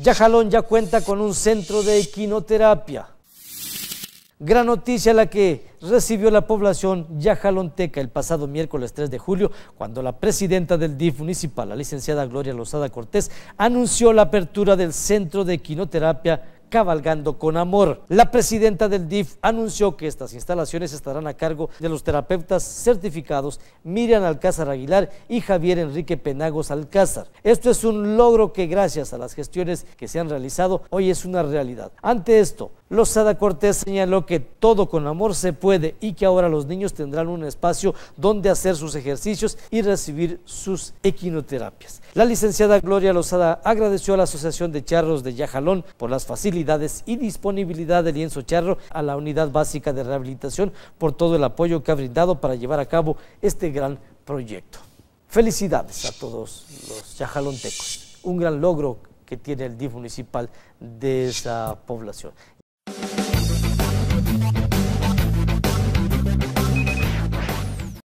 Yajalón ya cuenta con un centro de equinoterapia. Gran noticia la que recibió la población yajalonteca el pasado miércoles 3 de julio, cuando la presidenta del DIF municipal, la licenciada Gloria Lozada Cortés, anunció la apertura del centro de equinoterapia Cabalgando con Amor. La presidenta del DIF anunció que estas instalaciones estarán a cargo de los terapeutas certificados Miriam Alcázar Aguilar y Javier Enrique Penagos Alcázar. Esto es un logro que gracias a las gestiones que se han realizado hoy es una realidad. Ante esto, Lozada Cortés señaló que todo con amor se puede y que ahora los niños tendrán un espacio donde hacer sus ejercicios y recibir sus equinoterapias. La licenciada Gloria Lozada agradeció a la Asociación de Charros de Yajalón por las facilidades y disponibilidad del lienzo charro a la Unidad Básica de Rehabilitación por todo el apoyo que ha brindado para llevar a cabo este gran proyecto. Felicidades a todos los yajalontecos. Un gran logro que tiene el DIF municipal de esa población.